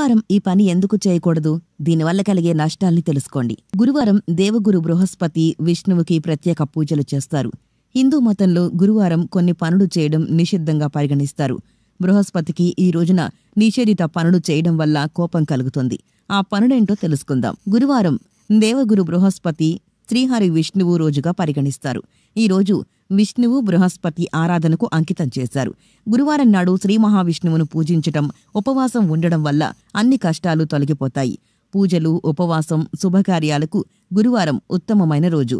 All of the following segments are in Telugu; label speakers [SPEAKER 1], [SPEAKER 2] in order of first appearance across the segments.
[SPEAKER 1] గురువారం ఈ పని ఎందుకు చేయకూడదు దీనివల్ల కలిగే నష్టాల్ని తెలుసుకోండి గురువారం దేవగురు బృహస్పతి విష్ణువుకి ప్రత్యేక పూజలు చేస్తారు హిందూ మతంలో గురువారం కొన్ని పనులు చేయడం నిషిద్ధంగా పరిగణిస్తారు బృహస్పతికి ఈ రోజున నిషేధిత పనులు చేయడం వల్ల కోపం కలుగుతుంది ఆ పనులేంటో తెలుసుకుందాం గురువారం దేవగురు బృహస్పతి శ్రీహరి విష్ణువు రోజుగా పరిగణిస్తారు ఈ రోజు విష్ణువు బృహస్పతి ఆరాధనకు అంకితం చేశారు గురువారం నాడు శ్రీ మహావిష్ణువును పూజించటం ఉపవాసం ఉండడం వల్ల అన్ని కష్టాలు తొలగిపోతాయి పూజలు ఉపవాసం శుభకార్యాలకు గురువారం ఉత్తమమైన రోజు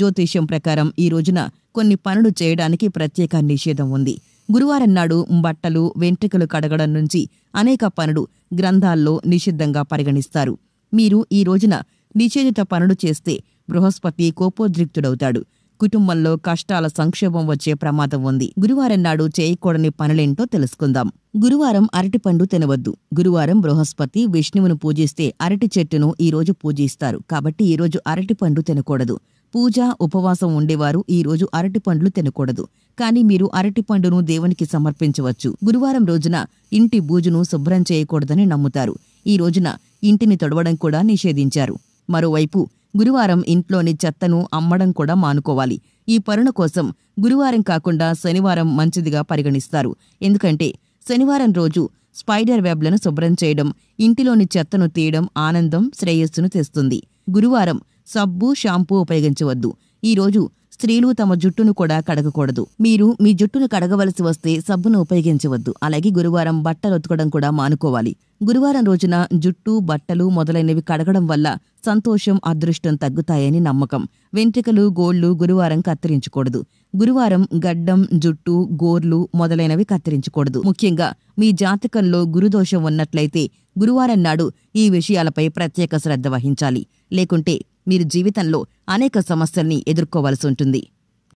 [SPEAKER 1] జ్యోతిష్యం ప్రకారం ఈ రోజున కొన్ని పనులు చేయడానికి ప్రత్యేక నిషేధం ఉంది గురువారం నాడు బట్టలు వెంట్రుకలు కడగడం నుంచి అనేక పనులు గ్రంథాల్లో నిషిద్ధంగా పరిగణిస్తారు మీరు ఈ రోజున నిషేధిత పనులు చేస్తే బృహస్పతి కోపోద్రిక్తుడవుతాడు కుటుంబంలో కష్టాల సంక్షోభం వచ్చే ప్రమాదం ఉంది గురువారం నాడు చేయకూడని పనులేంటో తెలుసుకుందాం గురువారం అరటిపండు తినవద్దు గురువారం బృహస్పతి విష్ణువును పూజిస్తే అరటి చెట్టును ఈరోజు పూజిస్తారు కాబట్టి ఈరోజు అరటిపండు తినకూడదు పూజ ఉపవాసం ఉండేవారు ఈరోజు అరటిపండ్లు తినకూడదు కానీ మీరు అరటిపండును దేవునికి సమర్పించవచ్చు గురువారం రోజున ఇంటి బూజును శుభ్రం చేయకూడదని నమ్ముతారు ఈ రోజున ఇంటిని తొడవడం కూడా నిషేధించారు మరోవైపు గురువారం ఇంట్లోని చెత్తను అమ్మడం కూడా మానుకోవాలి ఈ పరుణ కోసం గురువారం కాకుండా శనివారం మంచిదిగా పరిగణిస్తారు ఎందుకంటే శనివారం రోజు స్పైడర్ వెబ్లను శుభ్రం చేయడం ఇంటిలోని చెత్తను తీయడం ఆనందం శ్రేయస్సును తెస్తుంది గురువారం సబ్బు షాంపూ ఉపయోగించవద్దు ఈరోజు స్త్రీలు తమ జుట్టును కూడా కడగకూడదు మీరు మీ జుట్టును కడగవలసి వస్తే సబ్బును ఉపయోగించవద్దు అలాగే గురువారం బట్టలు ఉతకడం కూడా మానుకోవాలి గురువారం రోజున జుట్టు బట్టలు మొదలైనవి కడగడం వల్ల సంతోషం అదృష్టం తగ్గుతాయని నమ్మకం వెంట్రికలు గోళ్లు గురువారం కత్తిరించకూడదు గురువారం గడ్డం జుట్టు గోర్లు మొదలైనవి కత్తిరించకూడదు ముఖ్యంగా మీ జాతకంలో గురుదోషం ఉన్నట్లయితే గురువారం నాడు ఈ విషయాలపై ప్రత్యేక శ్రద్ధ వహించాలి లేకుంటే మీరు జీవితంలో అనేక సమస్యల్ని ఎదుర్కోవలసి ఉంటుంది